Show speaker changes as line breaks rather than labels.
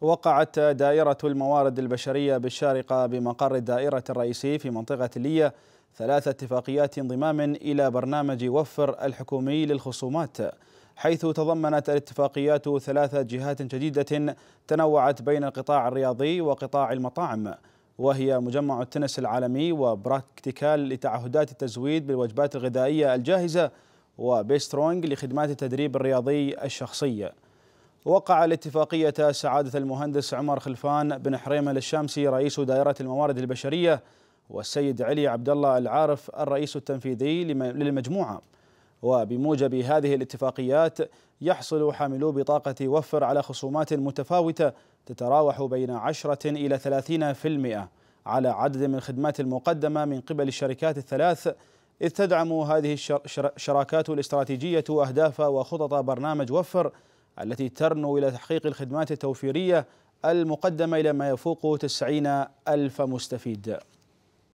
وقعت دائرة الموارد البشرية بالشارقة بمقر الدائرة الرئيسي في منطقة لية ثلاث اتفاقيات انضمام إلى برنامج وفر الحكومي للخصومات حيث تضمنت الاتفاقيات ثلاث جهات جديدة تنوعت بين القطاع الرياضي وقطاع المطاعم وهي مجمع التنس العالمي وبراكتيكال لتعهدات التزويد بالوجبات الغذائية الجاهزة وبيسترونج لخدمات التدريب الرياضي الشخصيه وقع الاتفاقية سعادة المهندس عمر خلفان بن حريمة الشامسي رئيس دائرة الموارد البشرية والسيد علي عبد الله العارف الرئيس التنفيذي للمجموعة وبموجب هذه الاتفاقيات يحصل حاملو بطاقة وفر على خصومات متفاوتة تتراوح بين 10 إلى 30% على عدد من الخدمات المقدمة من قبل الشركات الثلاث إذ تدعم هذه الشراكات الاستراتيجية أهداف وخطط برنامج وفر التي ترنو إلى تحقيق الخدمات التوفيرية المقدمة إلى ما يفوق 90 ألف مستفيد